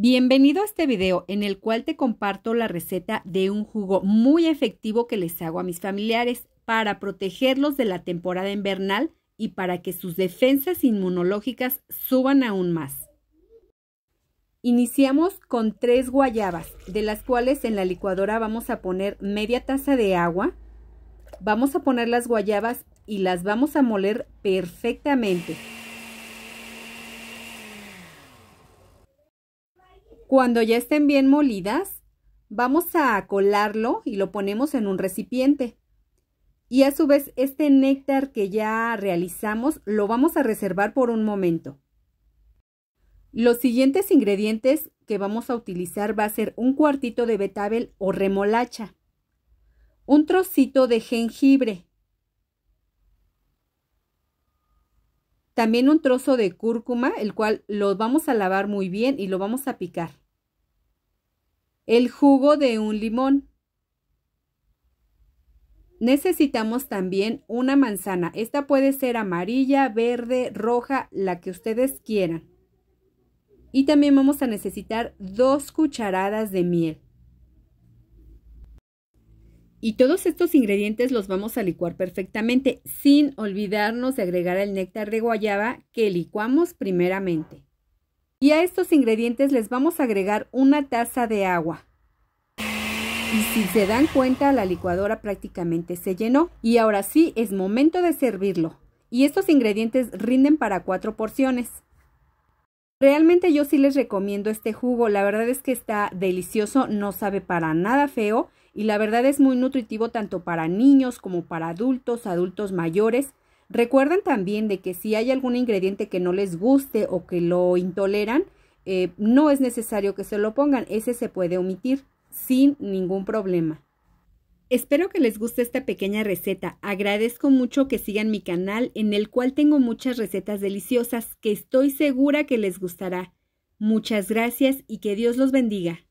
Bienvenido a este video en el cual te comparto la receta de un jugo muy efectivo que les hago a mis familiares para protegerlos de la temporada invernal y para que sus defensas inmunológicas suban aún más. Iniciamos con tres guayabas, de las cuales en la licuadora vamos a poner media taza de agua. Vamos a poner las guayabas y las vamos a moler perfectamente. Cuando ya estén bien molidas, vamos a colarlo y lo ponemos en un recipiente. Y a su vez, este néctar que ya realizamos lo vamos a reservar por un momento. Los siguientes ingredientes que vamos a utilizar va a ser un cuartito de betabel o remolacha, un trocito de jengibre, También un trozo de cúrcuma, el cual lo vamos a lavar muy bien y lo vamos a picar. El jugo de un limón. Necesitamos también una manzana. Esta puede ser amarilla, verde, roja, la que ustedes quieran. Y también vamos a necesitar dos cucharadas de miel. Y todos estos ingredientes los vamos a licuar perfectamente, sin olvidarnos de agregar el néctar de guayaba que licuamos primeramente. Y a estos ingredientes les vamos a agregar una taza de agua. Y si se dan cuenta, la licuadora prácticamente se llenó. Y ahora sí, es momento de servirlo. Y estos ingredientes rinden para cuatro porciones. Realmente yo sí les recomiendo este jugo, la verdad es que está delicioso, no sabe para nada feo y la verdad es muy nutritivo tanto para niños como para adultos, adultos mayores. Recuerden también de que si hay algún ingrediente que no les guste o que lo intoleran, eh, no es necesario que se lo pongan, ese se puede omitir sin ningún problema. Espero que les guste esta pequeña receta. Agradezco mucho que sigan mi canal en el cual tengo muchas recetas deliciosas que estoy segura que les gustará. Muchas gracias y que Dios los bendiga.